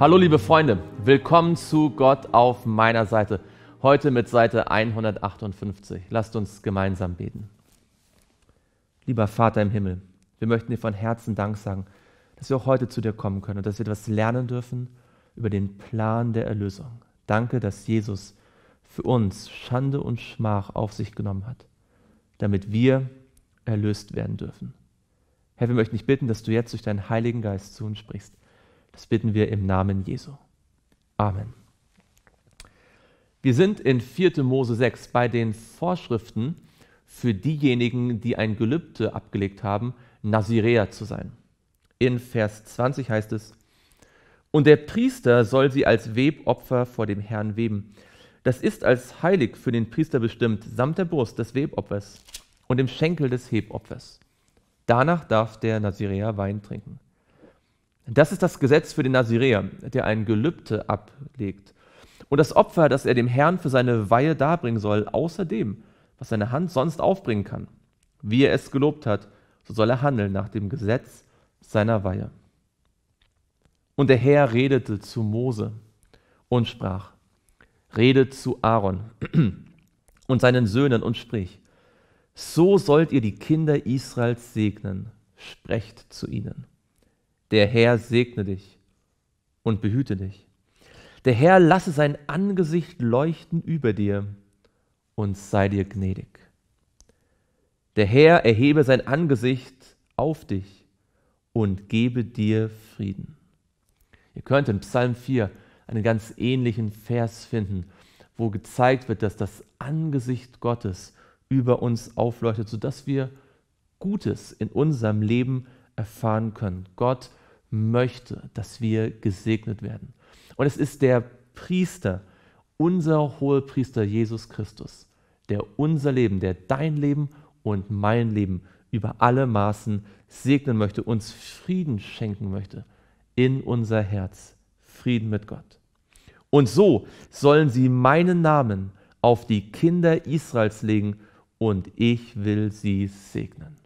Hallo liebe Freunde, willkommen zu Gott auf meiner Seite. Heute mit Seite 158. Lasst uns gemeinsam beten. Lieber Vater im Himmel, wir möchten dir von Herzen Dank sagen, dass wir auch heute zu dir kommen können und dass wir etwas lernen dürfen über den Plan der Erlösung. Danke, dass Jesus für uns Schande und Schmach auf sich genommen hat, damit wir erlöst werden dürfen. Herr, wir möchten dich bitten, dass du jetzt durch deinen Heiligen Geist zu uns sprichst das bitten wir im Namen Jesu. Amen. Wir sind in 4. Mose 6 bei den Vorschriften für diejenigen, die ein Gelübde abgelegt haben, Nazirea zu sein. In Vers 20 heißt es, und der Priester soll sie als Webopfer vor dem Herrn weben. Das ist als heilig für den Priester bestimmt, samt der Brust des Webopfers und dem Schenkel des Hebopfers. Danach darf der Nazirea Wein trinken. Das ist das Gesetz für den Naziräer, der ein Gelübde ablegt. Und das Opfer, das er dem Herrn für seine Weihe darbringen soll, außer dem, was seine Hand sonst aufbringen kann. Wie er es gelobt hat, so soll er handeln nach dem Gesetz seiner Weihe. Und der Herr redete zu Mose und sprach, redet zu Aaron und seinen Söhnen und sprich, so sollt ihr die Kinder Israels segnen, sprecht zu ihnen. Der Herr segne dich und behüte dich. Der Herr lasse sein Angesicht leuchten über dir und sei dir gnädig. Der Herr erhebe sein Angesicht auf dich und gebe dir Frieden. Ihr könnt in Psalm 4 einen ganz ähnlichen Vers finden, wo gezeigt wird, dass das Angesicht Gottes über uns aufleuchtet, sodass wir Gutes in unserem Leben erfahren können. Gott möchte, dass wir gesegnet werden. Und es ist der Priester, unser Hohepriester Jesus Christus, der unser Leben, der dein Leben und mein Leben über alle Maßen segnen möchte, uns Frieden schenken möchte in unser Herz, Frieden mit Gott. Und so sollen sie meinen Namen auf die Kinder Israels legen und ich will sie segnen.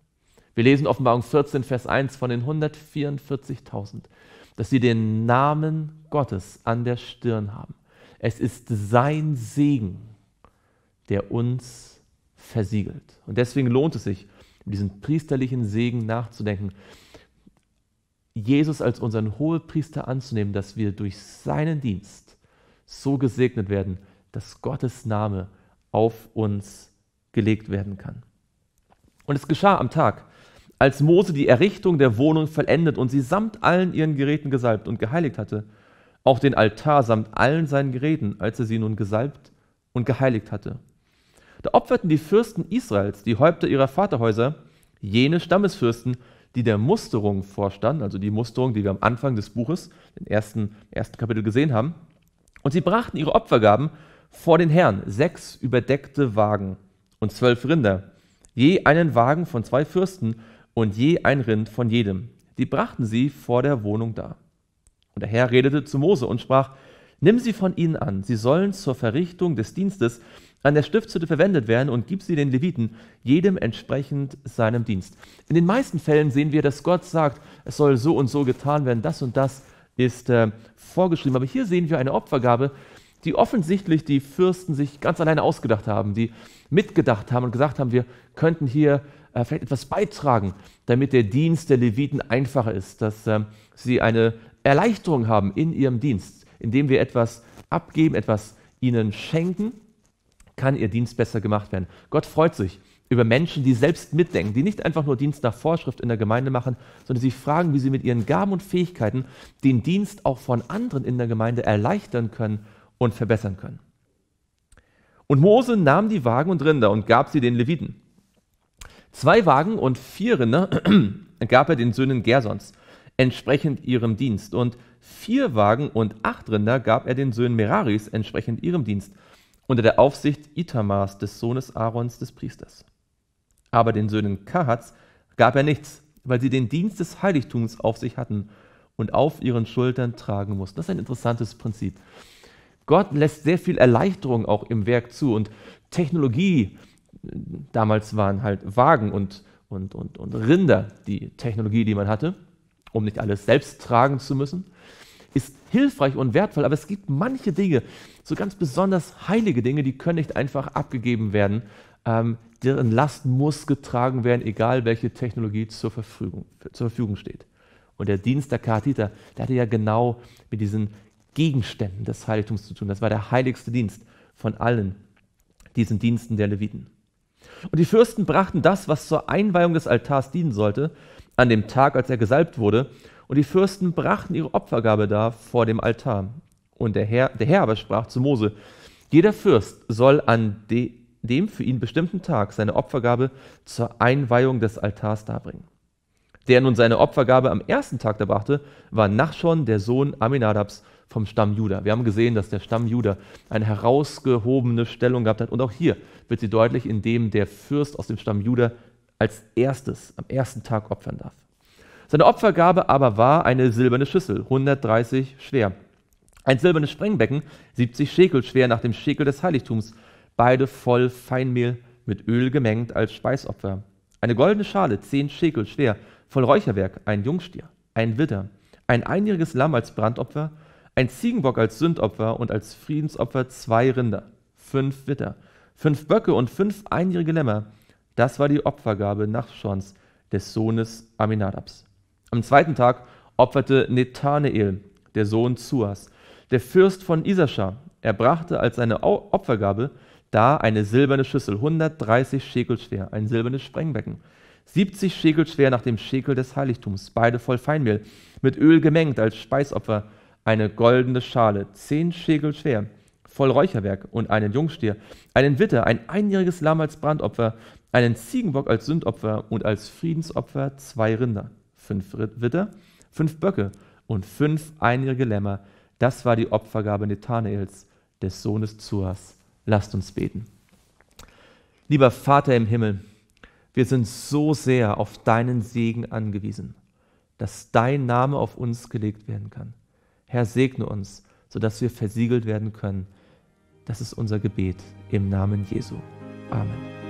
Wir lesen Offenbarung 14, Vers 1 von den 144.000, dass sie den Namen Gottes an der Stirn haben. Es ist sein Segen, der uns versiegelt. Und deswegen lohnt es sich, über diesen priesterlichen Segen nachzudenken. Jesus als unseren Hohepriester anzunehmen, dass wir durch seinen Dienst so gesegnet werden, dass Gottes Name auf uns gelegt werden kann. Und es geschah am Tag, als Mose die Errichtung der Wohnung vollendet und sie samt allen ihren Geräten gesalbt und geheiligt hatte, auch den Altar samt allen seinen Geräten, als er sie nun gesalbt und geheiligt hatte. Da opferten die Fürsten Israels, die Häupter ihrer Vaterhäuser, jene Stammesfürsten, die der Musterung vorstanden, also die Musterung, die wir am Anfang des Buches, im ersten, ersten Kapitel gesehen haben. Und sie brachten ihre Opfergaben vor den Herrn, sechs überdeckte Wagen und zwölf Rinder, je einen Wagen von zwei Fürsten, und je ein Rind von jedem. Die brachten sie vor der Wohnung dar. Und der Herr redete zu Mose und sprach, Nimm sie von ihnen an, sie sollen zur Verrichtung des Dienstes an der Stiftshütte verwendet werden und gib sie den Leviten, jedem entsprechend seinem Dienst. In den meisten Fällen sehen wir, dass Gott sagt, es soll so und so getan werden, das und das ist äh, vorgeschrieben. Aber hier sehen wir eine Opfergabe, die offensichtlich die Fürsten sich ganz alleine ausgedacht haben, die mitgedacht haben und gesagt haben, wir könnten hier äh, vielleicht etwas beitragen, damit der Dienst der Leviten einfacher ist, dass äh, sie eine Erleichterung haben in ihrem Dienst, indem wir etwas abgeben, etwas ihnen schenken, kann ihr Dienst besser gemacht werden. Gott freut sich über Menschen, die selbst mitdenken, die nicht einfach nur Dienst nach Vorschrift in der Gemeinde machen, sondern sich fragen, wie sie mit ihren Gaben und Fähigkeiten den Dienst auch von anderen in der Gemeinde erleichtern können und verbessern können. Und Mose nahm die Wagen und Rinder und gab sie den Leviten. Zwei Wagen und vier Rinder gab er den Söhnen Gersons, entsprechend ihrem Dienst. Und vier Wagen und acht Rinder gab er den Söhnen Meraris, entsprechend ihrem Dienst, unter der Aufsicht Itamars, des Sohnes Aarons, des Priesters. Aber den Söhnen Kahats gab er nichts, weil sie den Dienst des Heiligtums auf sich hatten und auf ihren Schultern tragen mussten. Das ist ein interessantes Prinzip. Gott lässt sehr viel Erleichterung auch im Werk zu und Technologie, damals waren halt Wagen und, und, und, und Rinder die Technologie, die man hatte, um nicht alles selbst tragen zu müssen, ist hilfreich und wertvoll, aber es gibt manche Dinge, so ganz besonders heilige Dinge, die können nicht einfach abgegeben werden, ähm, deren Last muss getragen werden, egal welche Technologie zur Verfügung, zur Verfügung steht. Und der Dienst der Karatiter, der hatte ja genau mit diesen Gegenständen des Heiligtums zu tun. Das war der heiligste Dienst von allen diesen Diensten der Leviten. Und die Fürsten brachten das, was zur Einweihung des Altars dienen sollte, an dem Tag, als er gesalbt wurde. Und die Fürsten brachten ihre Opfergabe da vor dem Altar. Und der Herr, der Herr aber sprach zu Mose, jeder Fürst soll an de, dem für ihn bestimmten Tag seine Opfergabe zur Einweihung des Altars darbringen. Der nun seine Opfergabe am ersten Tag darbrachte, war Nachschon, der Sohn Aminadabs, vom Stamm Juda. Wir haben gesehen, dass der Stamm Juda eine herausgehobene Stellung gehabt hat. Und auch hier wird sie deutlich, indem der Fürst aus dem Stamm Juda als erstes, am ersten Tag opfern darf. Seine Opfergabe aber war eine silberne Schüssel, 130 schwer. Ein silbernes Sprengbecken, 70 Schekel schwer nach dem Schekel des Heiligtums, beide voll Feinmehl mit Öl gemengt als Speisopfer. Eine goldene Schale, 10 Schekel schwer, voll Räucherwerk, ein Jungstier, ein Witter, ein einjähriges Lamm als Brandopfer, ein Ziegenbock als Sündopfer und als Friedensopfer zwei Rinder, fünf Witter, fünf Böcke und fünf einjährige Lämmer. Das war die Opfergabe Nachschons, des Sohnes Aminadabs. Am zweiten Tag opferte Netanael, der Sohn Zuas, der Fürst von Isaschar. Er brachte als seine Opfergabe da eine silberne Schüssel, 130 Schekel schwer, ein silbernes Sprengbecken, 70 Schekel schwer nach dem Schekel des Heiligtums, beide voll Feinmehl, mit Öl gemengt als Speisopfer eine goldene Schale, zehn Schägel schwer, voll Räucherwerk und einen Jungstier, einen Witter, ein einjähriges Lamm als Brandopfer, einen Ziegenbock als Sündopfer und als Friedensopfer zwei Rinder, fünf Witter, fünf Böcke und fünf einjährige Lämmer. Das war die Opfergabe Nethanaels, des Sohnes Zuas. Lasst uns beten. Lieber Vater im Himmel, wir sind so sehr auf deinen Segen angewiesen, dass dein Name auf uns gelegt werden kann. Herr, segne uns, sodass wir versiegelt werden können. Das ist unser Gebet im Namen Jesu. Amen.